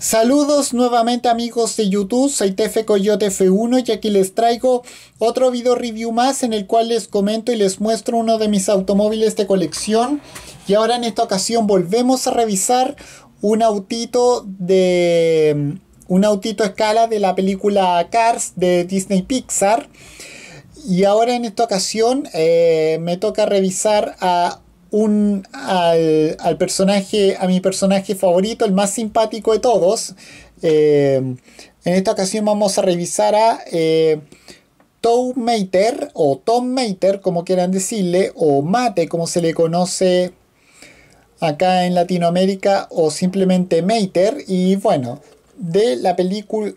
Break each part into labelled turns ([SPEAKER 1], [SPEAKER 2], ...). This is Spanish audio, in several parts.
[SPEAKER 1] Saludos nuevamente amigos de YouTube, soy Tefe Coyote F1 y aquí les traigo otro video review más en el cual les comento y les muestro uno de mis automóviles de colección. Y ahora en esta ocasión volvemos a revisar un autito de mm, un autito a escala de la película Cars de Disney Pixar. Y ahora en esta ocasión eh, me toca revisar a un, al, personaje, a mi personaje favorito, el más simpático de todos. Eh, en esta ocasión vamos a revisar a eh, Mater o Tom Mater, como quieran decirle, o Mate, como se le conoce acá en Latinoamérica, o simplemente Mater. Y bueno, de la película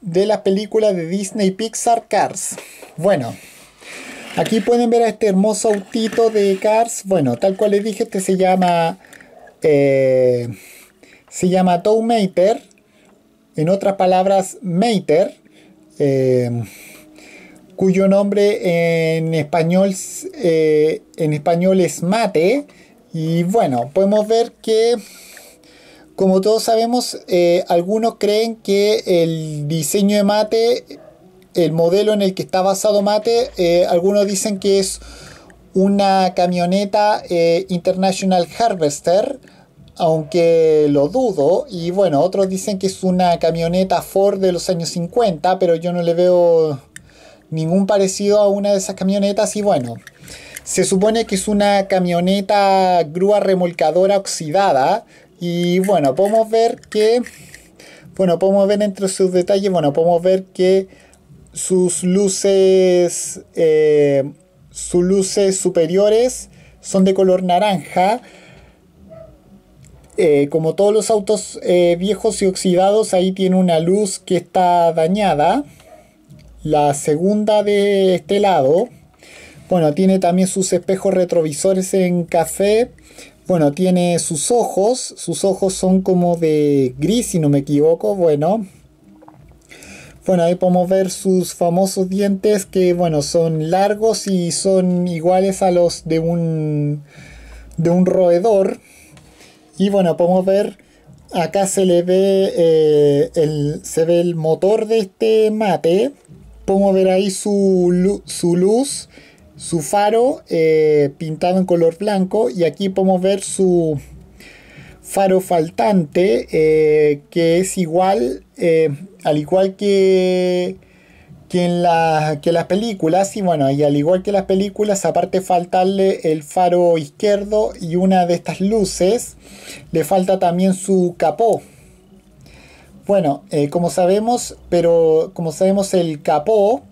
[SPEAKER 1] de las películas de Disney Pixar Cars. Bueno. Aquí pueden ver a este hermoso autito de Cars. Bueno, tal cual les dije, este se llama... Eh, se llama Towmater. En otras palabras, Mater. Eh, cuyo nombre en español, eh, en español es Mate. Y bueno, podemos ver que... Como todos sabemos, algunos creen que el diseño de mate el modelo en el que está basado Mate, eh, algunos dicen que es una camioneta eh, International Harvester, aunque lo dudo, y bueno, otros dicen que es una camioneta Ford de los años 50, pero yo no le veo ningún parecido a una de esas camionetas y bueno, se supone que es una camioneta grúa remolcadora oxidada y bueno, podemos ver que bueno, podemos ver entre sus detalles, bueno, podemos ver que sus luces, eh, sus luces superiores son de color naranja. Eh, como todos los autos eh, viejos y oxidados, ahí tiene una luz que está dañada. La segunda de este lado. Bueno, tiene también sus espejos retrovisores en café. Bueno, tiene sus ojos. Sus ojos son como de gris, si no me equivoco. Bueno, bueno, ahí podemos ver sus famosos dientes que, bueno, son largos y son iguales a los de un, de un roedor. Y bueno, podemos ver, acá se le ve, eh, el, se ve el motor de este mate. Podemos ver ahí su, luz, su faro eh, pintado en color blanco. Y aquí podemos ver su faro faltante eh, que es igual, eh, al igual que, que, en que las películas, y bueno, y al igual que las películas, aparte faltarle el faro izquierdo y una de estas luces, le falta también su capó. Bueno, eh, como sabemos, pero como sabemos el capó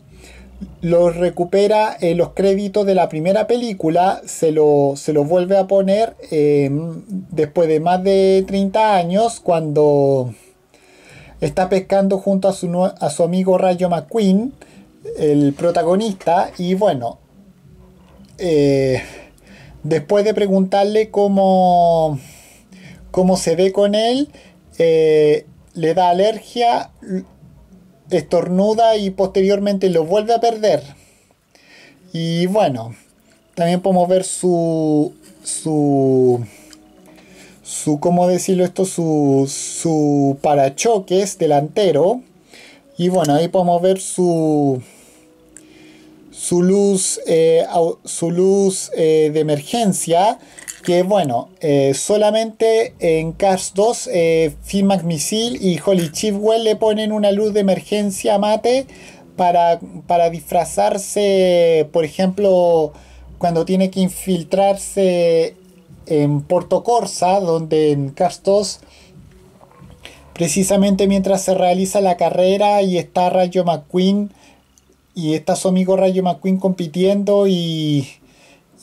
[SPEAKER 1] lo recupera eh, los créditos de la primera película, se lo vuelve a poner eh, después de más de 30 años cuando está pescando junto a su, a su amigo Rayo McQueen, el protagonista, y bueno, eh, después de preguntarle cómo, cómo se ve con él, eh, le da alergia, estornuda y posteriormente lo vuelve a perder. Y bueno, también podemos ver su, su, su, ¿cómo decirlo esto? Su, su parachoques delantero. Y bueno, ahí podemos ver su, su luz, eh, su luz eh, de emergencia que bueno, eh, solamente en Cars 2, eh, Finn McMissile y Holly Chipwell le ponen una luz de emergencia mate para, para disfrazarse, por ejemplo, cuando tiene que infiltrarse en Porto Corsa, donde en Cars 2, precisamente mientras se realiza la carrera y está Rayo McQueen, y está su amigo Rayo McQueen compitiendo y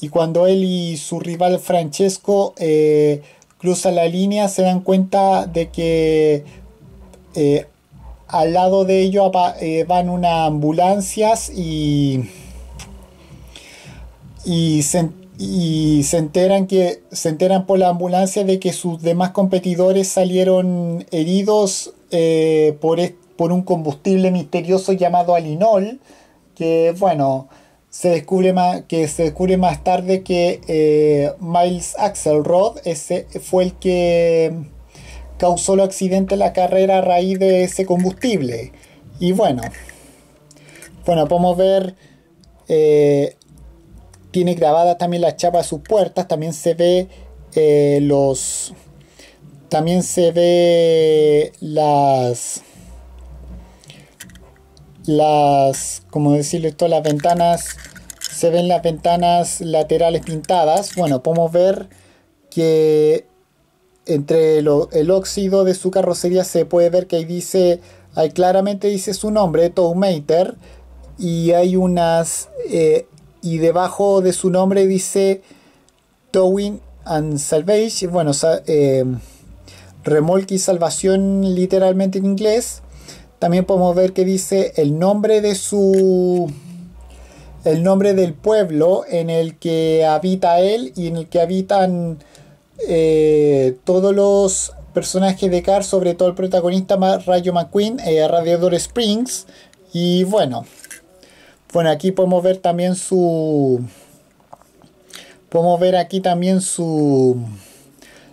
[SPEAKER 1] y cuando él y su rival Francesco eh, cruzan la línea se dan cuenta de que eh, al lado de ellos eh, van unas ambulancias y, y, se, enteran que se enteran por la ambulancia de que sus demás competidores salieron heridos por, por un combustible misterioso llamado alinol que bueno se descubre más, que se descubre más tarde que eh, Miles Axelrod ese fue el que causó el accidente en la carrera a raíz de ese combustible. Y bueno, bueno, podemos ver, eh, tiene grabadas también las chapas de sus puertas, también se ve eh, los, también se ve las las, como decirle esto, las ventanas, se ven las ventanas laterales pintadas. Bueno, podemos ver que entre el, óxido de su carrocería se puede ver que ahí dice, ahí claramente dice su nombre, Towmater, y hay unas, eh, y debajo de su nombre dice Towing and Salvage, bueno, eh, remolque y salvación literalmente en inglés también podemos ver que dice el nombre de su el nombre del pueblo en el que habita él y en el que habitan eh, todos los personajes de Car, sobre todo el protagonista Rayo McQueen, eh, Radiador Springs. Y bueno, bueno, aquí podemos ver también su. Podemos ver aquí también su.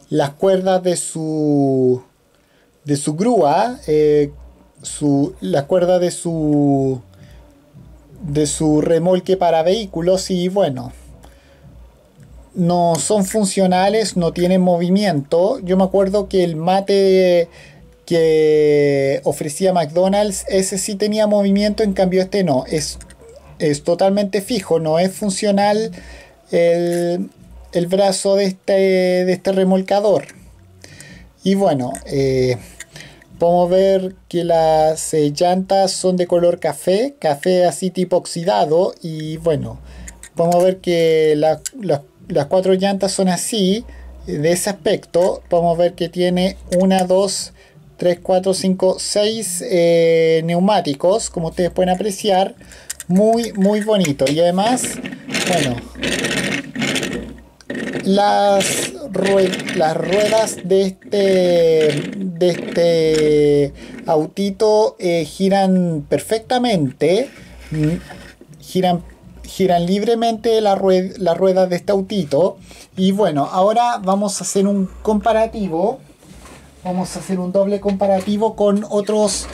[SPEAKER 1] Las cuerdas de su. De su grúa. Eh, la cuerda de su, de su remolque para vehículos y bueno, no son funcionales, no tienen movimiento. Yo me acuerdo que el mate que ofrecía McDonald's, ese sí tenía movimiento, en cambio este no. Es, es totalmente fijo, no es funcional el, el brazo de este, de este remolcador. Y bueno, eh, Podemos ver que las eh, llantas son de color café, café así tipo oxidado y bueno, podemos ver que las cuatro llantas son así, eh, de ese aspecto. Podemos ver que tiene una, dos, tres, cuatro, cinco, seis eh, neumáticos, como ustedes pueden apreciar. Muy, muy bonito. Y además, bueno, las, las ruedas de este, de este autito eh, giran perfectamente, mm, giran, giran libremente las la ruedas de este autito. Y bueno, ahora vamos a hacer un comparativo, vamos a hacer un doble comparativo con otros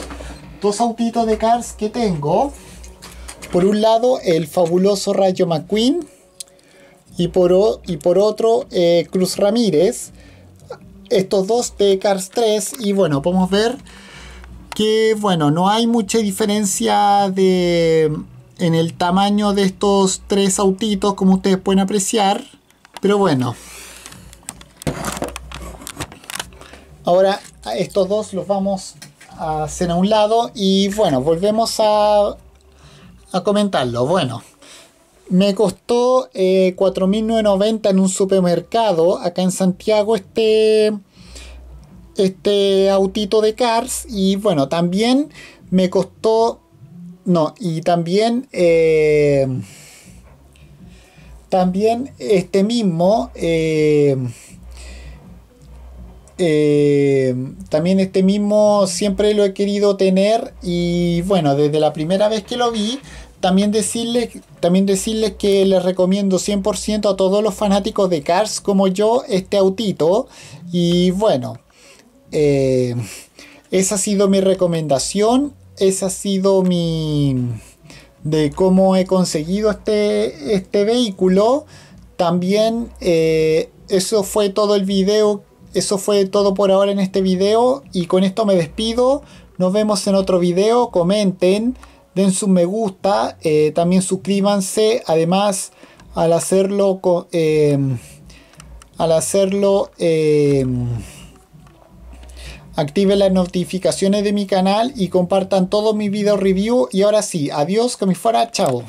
[SPEAKER 1] dos autitos de Cars que tengo. Por un lado, el fabuloso Rayo McQueen y por, y por otro eh, Cruz Ramírez. Estos dos de Cars 3 y bueno, podemos ver que bueno, no hay mucha diferencia en el tamaño de estos tres autitos como ustedes pueden apreciar, pero bueno. Ahora estos dos los vamos a hacer a un lado y bueno, volvemos a, a comentarlo. Bueno. Me costó 4.990 eh, en un supermercado acá en Santiago este, este autito de Cars. Y bueno, también me costó... No, y también... Eh, también este mismo... Eh, también este mismo siempre lo he querido tener y bueno, desde la primera vez que lo vi también decirle, también decirles que les recomiendo 100% a todos los fanáticos de Cars como yo este autito. Y bueno, eh, esa ha sido mi recomendación. Esa ha sido mi... de cómo he conseguido este, este vehículo. También eh, eso fue todo el video. Eso fue todo por ahora en este video. Y con esto me despido. Nos vemos en otro video. Comenten den su me gusta, eh, también suscríbanse, además al hacerlo eh, al hacerlo eh, activen las notificaciones de mi canal y compartan todos mis videos review y ahora sí, adiós que me fuera, chao.